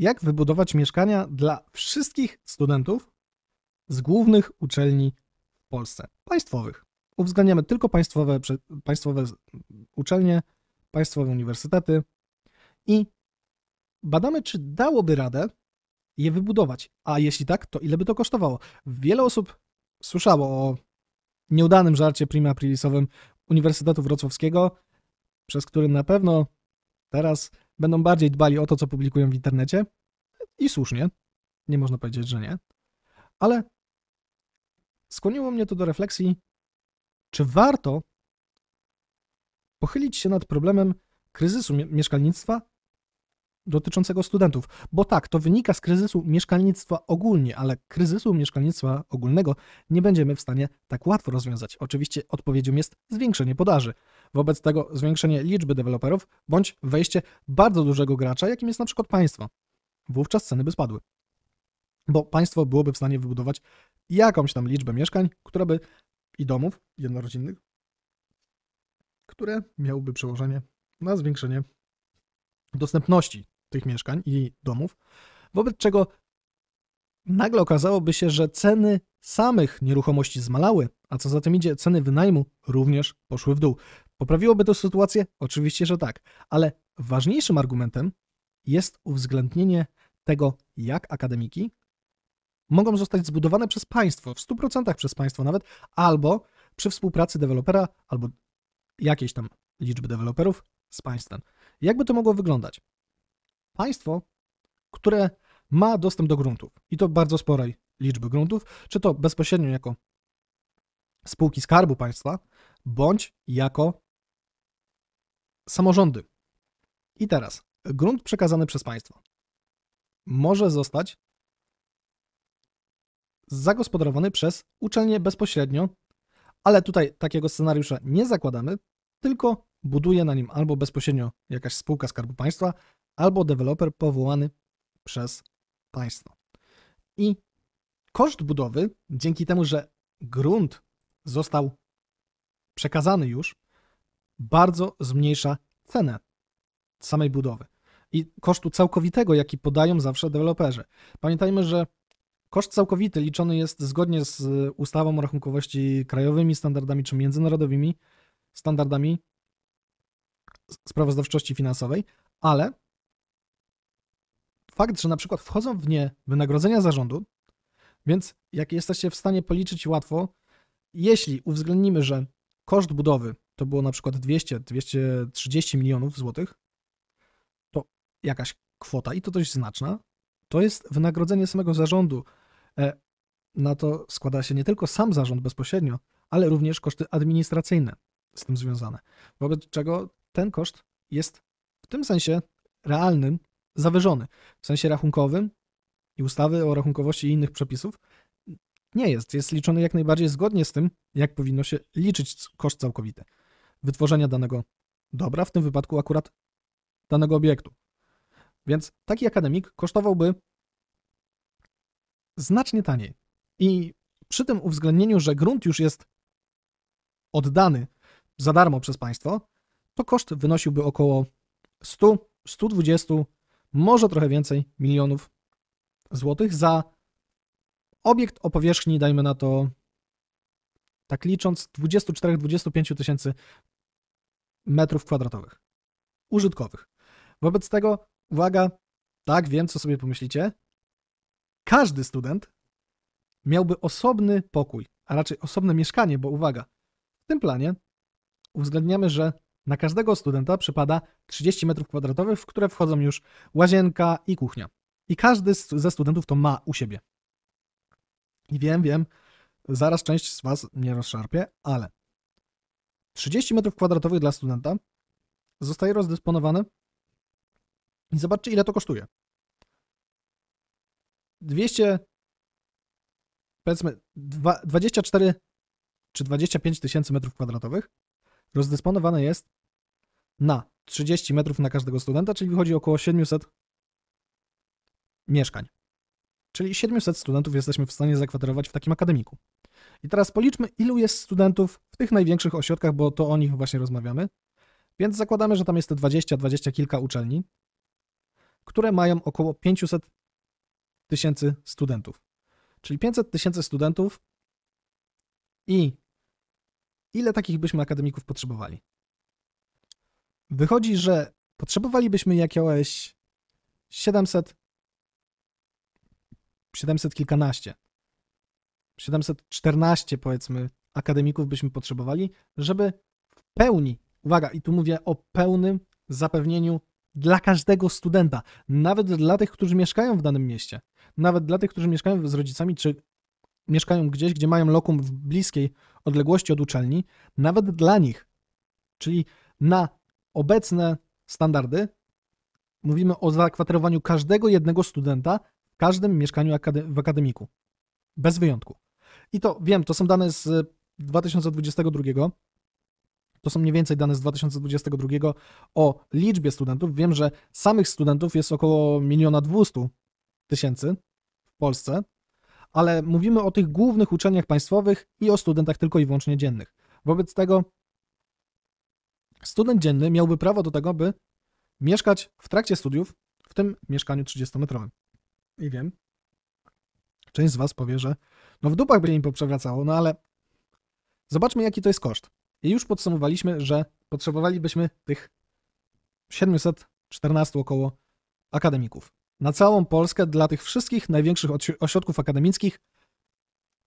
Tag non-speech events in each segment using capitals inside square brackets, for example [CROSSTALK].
jak wybudować mieszkania dla wszystkich studentów z głównych uczelni w Polsce, państwowych. Uwzględniamy tylko państwowe, państwowe uczelnie, państwowe uniwersytety i badamy, czy dałoby radę je wybudować, a jeśli tak, to ile by to kosztowało. Wiele osób słyszało o nieudanym żarcie prima aprilisowym Uniwersytetu Wrocławskiego, przez który na pewno teraz będą bardziej dbali o to, co publikują w internecie. I słusznie. Nie można powiedzieć, że nie. Ale skłoniło mnie to do refleksji, czy warto pochylić się nad problemem kryzysu mieszkalnictwa dotyczącego studentów. Bo tak, to wynika z kryzysu mieszkalnictwa ogólnie, ale kryzysu mieszkalnictwa ogólnego nie będziemy w stanie tak łatwo rozwiązać. Oczywiście odpowiedzią jest zwiększenie podaży. Wobec tego zwiększenie liczby deweloperów bądź wejście bardzo dużego gracza, jakim jest na przykład państwo. Wówczas ceny by spadły. Bo państwo byłoby w stanie wybudować jakąś tam liczbę mieszkań, która by i domów jednorodzinnych, które miałyby przełożenie na zwiększenie dostępności tych mieszkań i domów, wobec czego nagle okazałoby się, że ceny samych nieruchomości zmalały, a co za tym idzie, ceny wynajmu również poszły w dół. Poprawiłoby to sytuację? Oczywiście, że tak, ale ważniejszym argumentem jest uwzględnienie tego, jak akademiki mogą zostać zbudowane przez państwo, w 100% przez państwo nawet, albo przy współpracy dewelopera, albo jakiejś tam liczby deweloperów z państwem. Jakby to mogło wyglądać? Państwo, które ma dostęp do gruntów i to bardzo sporej liczby gruntów, czy to bezpośrednio jako spółki skarbu państwa, bądź jako samorządy. I teraz, grunt przekazany przez państwo może zostać zagospodarowany przez uczelnię bezpośrednio, ale tutaj takiego scenariusza nie zakładamy, tylko buduje na nim albo bezpośrednio jakaś spółka Skarbu Państwa, albo deweloper powołany przez państwo. I koszt budowy, dzięki temu, że grunt został przekazany już, bardzo zmniejsza cenę samej budowy i kosztu całkowitego, jaki podają zawsze deweloperzy. Pamiętajmy, że koszt całkowity liczony jest zgodnie z ustawą o rachunkowości krajowymi, standardami czy międzynarodowymi standardami sprawozdawczości finansowej, ale fakt, że na przykład wchodzą w nie wynagrodzenia zarządu, więc jak jesteście w stanie policzyć łatwo, jeśli uwzględnimy, że koszt budowy to było na przykład 200-230 milionów złotych, to jakaś kwota i to dość znaczna, to jest wynagrodzenie samego zarządu. E, na to składa się nie tylko sam zarząd bezpośrednio, ale również koszty administracyjne z tym związane. Wobec czego ten koszt jest w tym sensie realnym zawyżony. W sensie rachunkowym i ustawy o rachunkowości i innych przepisów nie jest. Jest liczony jak najbardziej zgodnie z tym, jak powinno się liczyć koszt całkowity wytworzenia danego dobra, w tym wypadku akurat danego obiektu. Więc taki akademik kosztowałby znacznie taniej. I przy tym uwzględnieniu, że grunt już jest oddany za darmo przez państwo, to koszt wynosiłby około 100, 120, może trochę więcej milionów złotych za obiekt o powierzchni, dajmy na to, tak licząc, 24-25 tysięcy metrów kwadratowych użytkowych. Wobec tego, uwaga, tak, wiem, co sobie pomyślicie. Każdy student miałby osobny pokój, a raczej osobne mieszkanie, bo uwaga, w tym planie uwzględniamy, że na każdego studenta przypada 30 m2, w które wchodzą już łazienka i kuchnia. I każdy ze studentów to ma u siebie. I wiem, wiem, zaraz część z Was mnie rozszarpie, ale 30 m2 dla studenta zostaje rozdysponowane i zobaczcie, ile to kosztuje. 200, powiedzmy, 24 czy 25 tysięcy metrów kwadratowych rozdysponowane jest na 30 metrów na każdego studenta, czyli wychodzi około 700 mieszkań. Czyli 700 studentów jesteśmy w stanie zakwaterować w takim akademiku. I teraz policzmy, ilu jest studentów w tych największych ośrodkach, bo to o nich właśnie rozmawiamy. Więc zakładamy, że tam jest te 20, 20 kilka uczelni, które mają około 500 tysięcy studentów. Czyli 500 tysięcy studentów i ile takich byśmy akademików potrzebowali? Wychodzi, że potrzebowalibyśmy jakieś 700, 700 kilkanaście, 714 powiedzmy akademików byśmy potrzebowali, żeby w pełni, uwaga, i tu mówię o pełnym zapewnieniu dla każdego studenta, nawet dla tych, którzy mieszkają w danym mieście, nawet dla tych, którzy mieszkają z rodzicami, czy mieszkają gdzieś, gdzie mają lokum w bliskiej odległości od uczelni, nawet dla nich. Czyli na obecne standardy, mówimy o zakwaterowaniu każdego jednego studenta w każdym mieszkaniu akade- w akademiku. Bez wyjątku. I to wiem, to są dane z 2022. Y, to są mniej więcej dane z 2022 o liczbie studentów. Wiem, że samych studentów jest około miliona 200 tysięcy w Polsce, ale mówimy o tych głównych uczelniach państwowych i o studentach tylko i wyłącznie dziennych. Wobec tego Student dzienny miałby prawo do tego, by mieszkać w trakcie studiów w tym mieszkaniu 30-metrowym. I wiem, część z Was powie, że no w dupach by im poprzewracało, no ale zobaczmy, jaki to jest koszt. I już podsumowaliśmy, że potrzebowalibyśmy tych 714 około akademików. Na całą Polskę dla tych wszystkich największych ośrodków akademickich,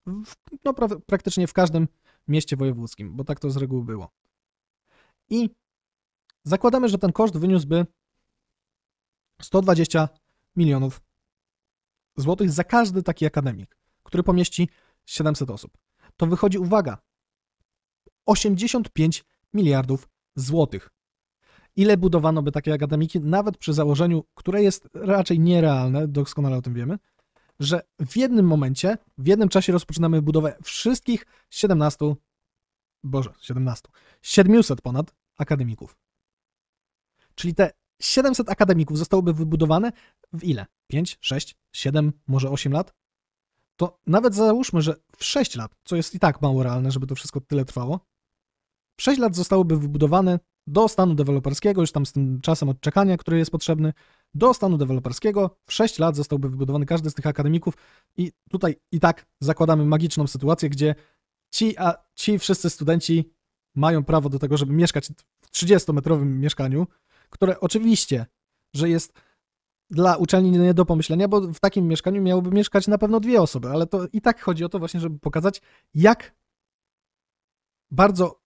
w, no pra praktycznie w każdym mieście wojewódzkim, bo tak to z reguły było i zakładamy, że ten koszt wyniósłby 120 milionów złotych za każdy taki akademik, który pomieści 700 osób. To wychodzi, uwaga, 85 miliardów złotych. Ile budowano by takie akademiki, nawet przy założeniu, które jest raczej nierealne, doskonale o tym wiemy, że w jednym momencie, w jednym czasie rozpoczynamy budowę wszystkich 17, boże, 17, 700 ponad akademików. Czyli te 700 akademików zostałoby wybudowane w ile? 5, 6, 7, może 8 lat? To nawet załóżmy, że w 6 lat, co jest i tak mało realne, żeby to wszystko tyle trwało, w 6 lat zostałoby wybudowane do stanu deweloperskiego, już tam z tym czasem odczekania, który jest potrzebny, do stanu deweloperskiego. W 6 lat zostałby wybudowany każdy z tych akademików i tutaj i tak zakładamy magiczną sytuację, gdzie ci, a, ci wszyscy studenci mają prawo do tego, żeby mieszkać w 30-metrowym mieszkaniu, które oczywiście, że jest dla uczelni nie do pomyślenia, bo w takim mieszkaniu miałoby mieszkać na pewno dwie osoby, ale to i tak chodzi o to właśnie, żeby pokazać, jak bardzo,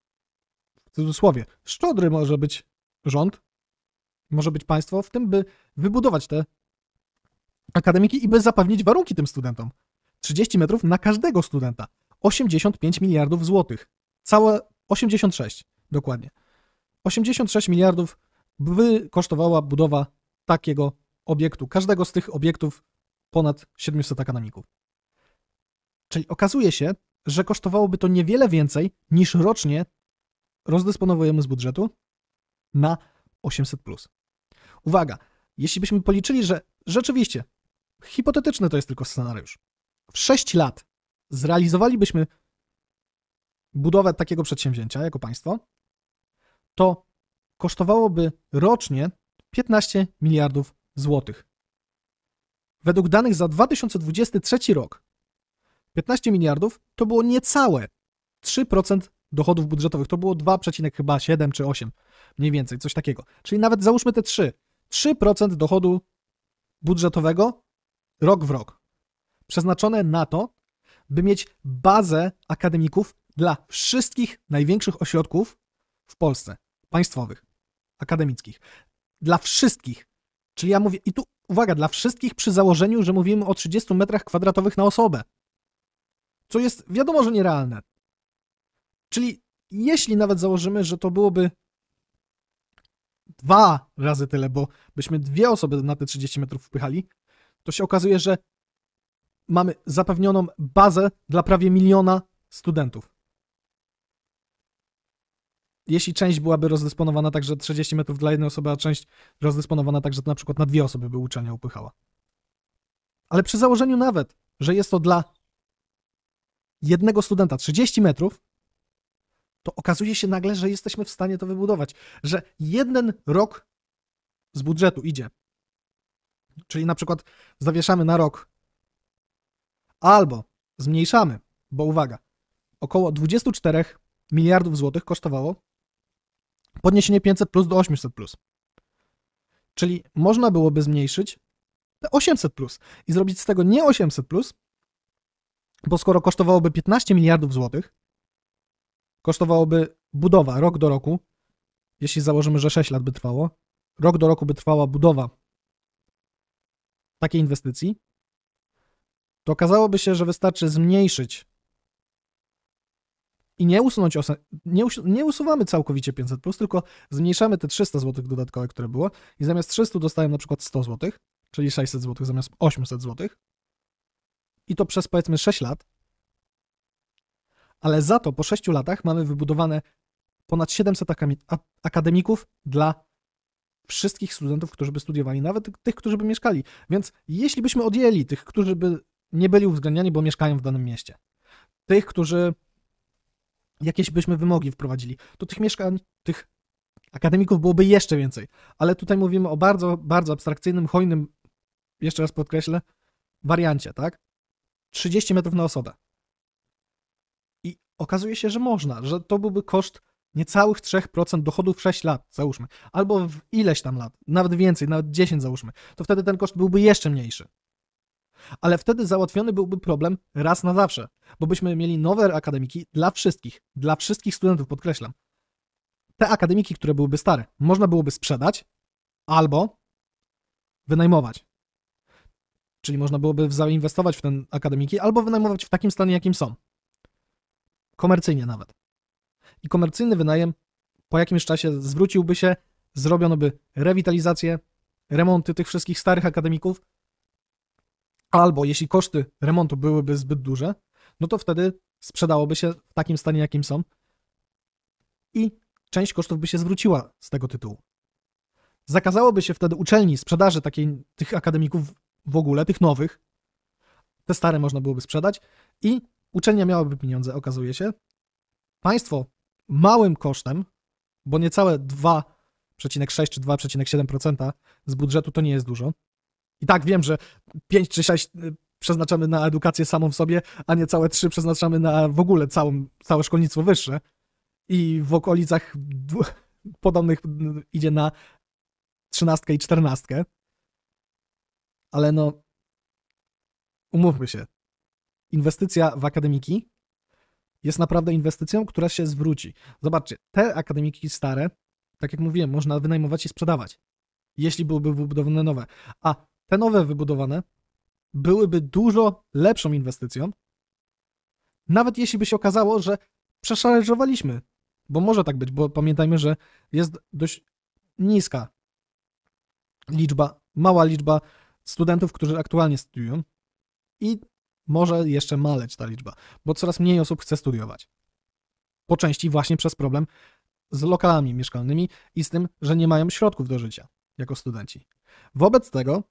w cudzysłowie, szczodry może być rząd, może być państwo w tym, by wybudować te akademiki i by zapewnić warunki tym studentom. 30 metrów na każdego studenta. 85 miliardów złotych. Całe 86, dokładnie. 86 miliardów by kosztowała budowa takiego obiektu, każdego z tych obiektów ponad 700 akademików. Czyli okazuje się, że kosztowałoby to niewiele więcej niż rocznie rozdysponowujemy z budżetu na 800. Plus. Uwaga, jeśli byśmy policzyli, że rzeczywiście hipotetyczny to jest tylko scenariusz, w 6 lat zrealizowalibyśmy budowę takiego przedsięwzięcia jako państwo, to kosztowałoby rocznie 15 miliardów złotych. Według danych za 2023 rok 15 miliardów to było niecałe 3% dochodów budżetowych. To było 2,7 chyba czy 8, mniej więcej, coś takiego. Czyli nawet załóżmy te 3. 3% dochodu budżetowego rok w rok. Przeznaczone na to, by mieć bazę akademików dla wszystkich największych ośrodków w Polsce, państwowych, akademickich. Dla wszystkich. Czyli ja mówię, i tu uwaga, dla wszystkich przy założeniu, że mówimy o 30 metrach kwadratowych na osobę. Co jest wiadomo, że nierealne. Czyli jeśli nawet założymy, że to byłoby dwa razy tyle, bo byśmy dwie osoby na te 30 metrów wpychali, to się okazuje, że mamy zapewnioną bazę dla prawie miliona studentów jeśli część byłaby rozdysponowana tak, że 30 metrów dla jednej osoby, a część rozdysponowana tak, że na przykład na dwie osoby by uczelnia upychała. Ale przy założeniu nawet, że jest to dla jednego studenta 30 metrów, to okazuje się nagle, że jesteśmy w stanie to wybudować, że jeden rok z budżetu idzie. Czyli na przykład zawieszamy na rok albo zmniejszamy, bo uwaga, około 24 miliardów złotych kosztowało podniesienie 500 plus do 800 plus. Czyli można byłoby zmniejszyć te 800 plus i zrobić z tego nie 800 plus, bo skoro kosztowałoby 15 miliardów złotych, kosztowałoby budowa rok do roku, jeśli założymy, że 6 lat by trwało, rok do roku by trwała budowa takiej inwestycji, to okazałoby się, że wystarczy zmniejszyć i nie, usunąć osę nie, us, nie usuwamy całkowicie 500, plus, tylko zmniejszamy te 300 zł dodatkowe, które było, i zamiast 300 dostałem na przykład 100 zł, czyli 600 zł zamiast 800 zł. I to przez powiedzmy 6 lat. Ale za to po 6 latach mamy wybudowane ponad 700 akademików dla wszystkich studentów, którzy by studiowali, nawet tych, którzy by mieszkali. Więc jeśli byśmy odjęli tych, którzy by nie byli uwzględniani, bo mieszkają w danym mieście, tych, którzy jakieś byśmy wymogi wprowadzili, to tych mieszkań, tych akademików byłoby jeszcze więcej. Ale tutaj mówimy o bardzo, bardzo abstrakcyjnym, hojnym, jeszcze raz podkreślę, wariancie, tak? 30 metrów na osobę. I okazuje się, że można, że to byłby koszt niecałych 3% dochodów w 6 lat, załóżmy, albo w ileś tam lat, nawet więcej, nawet 10 załóżmy, to wtedy ten koszt byłby jeszcze mniejszy. Ale wtedy załatwiony byłby problem raz na zawsze, bo byśmy mieli nowe akademiki dla wszystkich, dla wszystkich studentów, podkreślam. Te akademiki, które byłyby stare, można byłoby sprzedać albo wynajmować. Czyli można byłoby zainwestować w te akademiki albo wynajmować w takim stanie, jakim są. Komercyjnie nawet. I komercyjny wynajem po jakimś czasie zwróciłby się, zrobiono by rewitalizację, remonty tych wszystkich starych akademików, albo jeśli koszty remontu byłyby zbyt duże, no to wtedy sprzedałoby się w takim stanie, jakim są i część kosztów by się zwróciła z tego tytułu. Zakazałoby się wtedy uczelni sprzedaży takiej, tych akademików w ogóle, tych nowych. Te stare można byłoby sprzedać i uczelnia miałaby pieniądze, okazuje się. Państwo małym kosztem, bo niecałe 2,6 czy 2,7% z budżetu to nie jest dużo, i tak wiem, że 5 czy 6 y, przeznaczamy na edukację samą w sobie, a nie całe 3 przeznaczamy na w ogóle całą, całe szkolnictwo wyższe. I w okolicach [LAUGHS] podobnych y, idzie na trzynastkę i czternastkę. Ale no, umówmy się. Inwestycja w akademiki jest naprawdę inwestycją, która się zwróci. Zobaczcie, te akademiki stare, tak jak mówiłem, można wynajmować i sprzedawać, jeśli byłyby wybudowane nowe. A te nowe wybudowane byłyby dużo lepszą inwestycją, nawet jeśli by się okazało, że przeszarżowaliśmy, bo może tak być, bo pamiętajmy, że jest dość niska liczba, mała liczba studentów, którzy aktualnie studiują i może jeszcze maleć ta liczba, bo coraz mniej osób chce studiować. Po części właśnie przez problem z lokalami mieszkalnymi i z tym, że nie mają środków do życia jako studenci. Wobec tego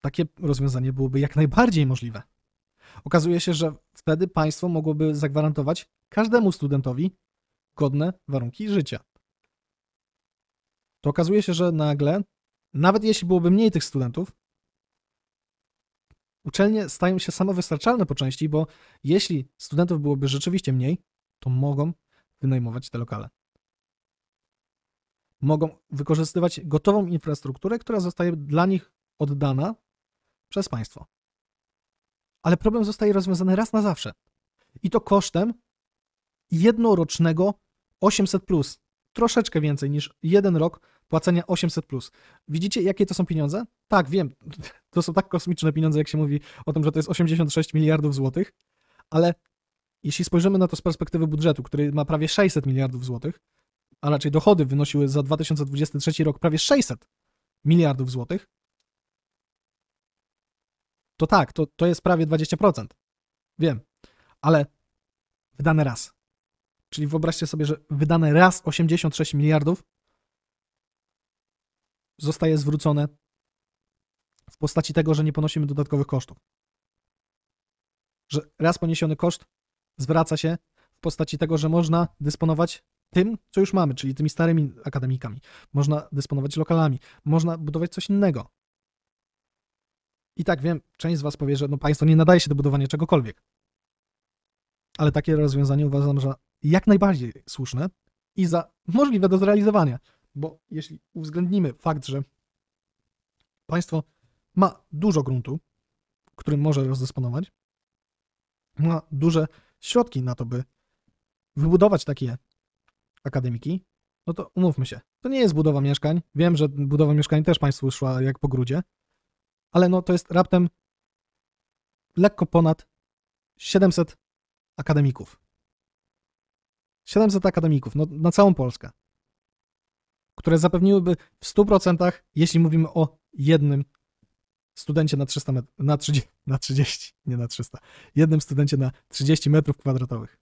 takie rozwiązanie byłoby jak najbardziej możliwe. Okazuje się, że wtedy państwo mogłoby zagwarantować każdemu studentowi godne warunki życia. To okazuje się, że nagle, nawet jeśli byłoby mniej tych studentów, uczelnie stają się samowystarczalne po części, bo jeśli studentów byłoby rzeczywiście mniej, to mogą wynajmować te lokale. Mogą wykorzystywać gotową infrastrukturę, która zostaje dla nich oddana przez państwo. Ale problem zostaje rozwiązany raz na zawsze. I to kosztem jednorocznego 800 plus, troszeczkę więcej niż jeden rok płacenia 800 plus. Widzicie, jakie to są pieniądze? Tak, wiem, [LAUGHS] to są tak kosmiczne pieniądze, jak się mówi o tym, że to jest 86 miliardów złotych, ale jeśli spojrzymy na to z perspektywy budżetu, który ma prawie 600 miliardów złotych, a raczej dochody wynosiły za 2023 rok prawie 600 miliardów złotych, to tak, to, to jest prawie 20%. Wiem, ale wydane raz. Czyli wyobraźcie sobie, że wydane raz 86 miliardów zostaje zwrócone w postaci tego, że nie ponosimy dodatkowych kosztów. Że raz poniesiony koszt zwraca się w postaci tego, że można dysponować tym, co już mamy, czyli tymi starymi akademikami. Można dysponować lokalami, można budować coś innego. I tak wiem, część z was powie, że no państwo nie nadaje się do budowania czegokolwiek. Ale takie rozwiązanie uważam, że jak najbardziej słuszne i za możliwe do zrealizowania. Bo jeśli uwzględnimy fakt, że państwo ma dużo gruntu, którym może rozdysponować, ma duże środki na to, by wybudować takie akademiki, no to umówmy się, to nie jest budowa mieszkań. Wiem, że budowa mieszkań też Państwu szła jak po grudzie, ale no to jest raptem lekko ponad 700 akademików. 700 akademików no, na całą Polskę, które zapewniłyby w 100%, jeśli mówimy o jednym studencie na 300 met- na, 30, na 30, nie na 300, jednym studencie na 30 metrów kwadratowych.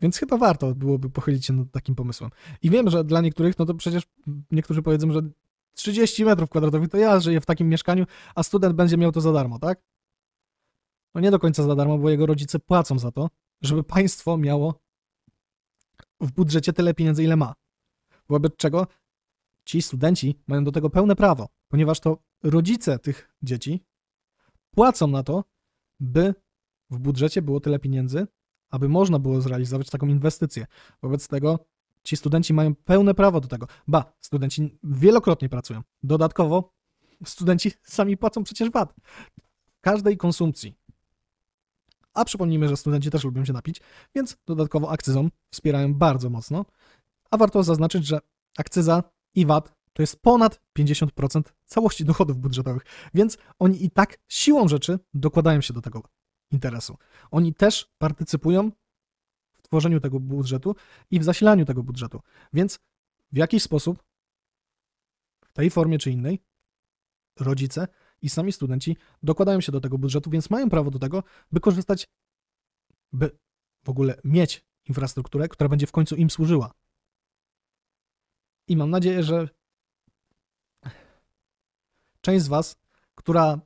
Więc chyba warto byłoby pochylić się nad takim pomysłem. I wiem, że dla niektórych, no to przecież niektórzy powiedzą, że 30 metrów kwadratowych, to ja żyję w takim mieszkaniu, a student będzie miał to za darmo, tak? No nie do końca za darmo, bo jego rodzice płacą za to, żeby państwo miało w budżecie tyle pieniędzy, ile ma. Wobec czego ci studenci mają do tego pełne prawo, ponieważ to rodzice tych dzieci płacą na to, by w budżecie było tyle pieniędzy, aby można było zrealizować taką inwestycję. Wobec tego Ci studenci mają pełne prawo do tego. Ba, studenci wielokrotnie pracują. Dodatkowo studenci sami płacą przecież VAT. Każdej konsumpcji. A przypomnijmy, że studenci też lubią się napić, więc dodatkowo akcyzą wspierają bardzo mocno. A warto zaznaczyć, że akcyza i VAT to jest ponad 50% całości dochodów budżetowych, więc oni i tak siłą rzeczy dokładają się do tego interesu. Oni też partycypują tworzeniu tego budżetu i w zasilaniu tego budżetu. Więc w jakiś sposób, w tej formie czy innej, rodzice i sami studenci dokładają się do tego budżetu, więc mają prawo do tego, by korzystać, by w ogóle mieć infrastrukturę, która będzie w końcu im służyła. I mam nadzieję, że część z Was, która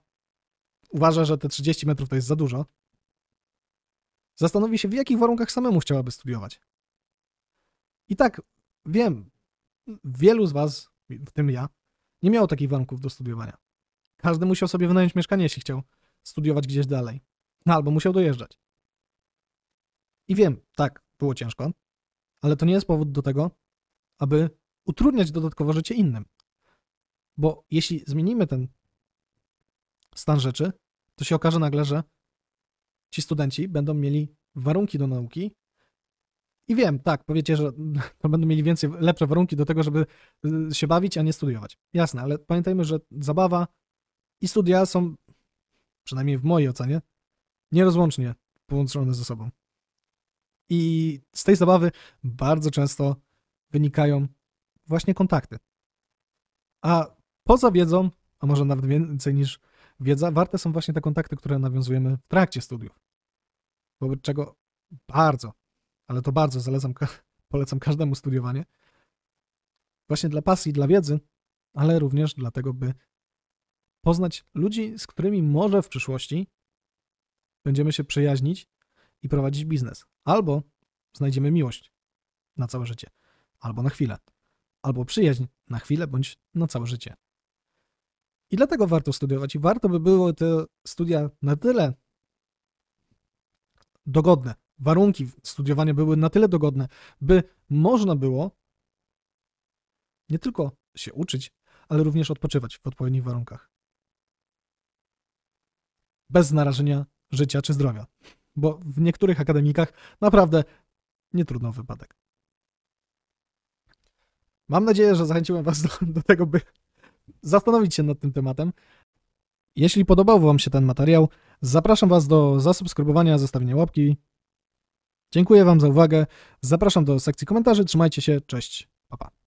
uważa, że te 30 metrów to jest za dużo, zastanowi się, w jakich warunkach samemu chciałaby studiować. I tak wiem, wielu z Was, w tym ja, nie miało takich warunków do studiowania. Każdy musiał sobie wynająć mieszkanie, jeśli chciał studiować gdzieś dalej, no, albo musiał dojeżdżać. I wiem, tak, było ciężko, ale to nie jest powód do tego, aby utrudniać dodatkowo życie innym. Bo jeśli zmienimy ten stan rzeczy, to się okaże nagle, że ci studenci będą mieli warunki do nauki. I wiem, tak, powiecie, że [LAUGHS] będą mieli więcej, lepsze warunki do tego, żeby y, się bawić, a nie studiować. Jasne, ale pamiętajmy, że zabawa i studia są, przynajmniej w mojej ocenie, nierozłącznie połączone ze sobą. I z tej zabawy bardzo często wynikają właśnie kontakty. A poza wiedzą, a może nawet więcej niż wiedza, warte są właśnie te kontakty, które nawiązujemy w trakcie studiów. Wobec czego bardzo, ale to bardzo zalecam, [LAUGHS] polecam każdemu studiowanie. Właśnie dla pasji, dla wiedzy, ale również dlatego, by poznać ludzi, z którymi może w przyszłości będziemy się przyjaźnić i prowadzić biznes. Albo znajdziemy miłość na całe życie, albo na chwilę, albo przyjaźń na chwilę bądź na całe życie. I dlatego warto studiować i warto by były te studia na tyle dogodne, warunki studiowania były na tyle dogodne, by można było nie tylko się uczyć, ale również odpoczywać w odpowiednich warunkach. Bez narażenia życia czy zdrowia, bo w niektórych akademikach naprawdę nie trudno wypadek. Mam nadzieję, że zachęciłem Was do, do tego, by zastanowić się nad tym tematem. Jeśli podobał Wam się ten materiał, zapraszam Was do zasubskrybowania, zostawienia łapki. Dziękuję Wam za uwagę. Zapraszam do sekcji komentarzy. Trzymajcie się. Cześć. Pa, pa.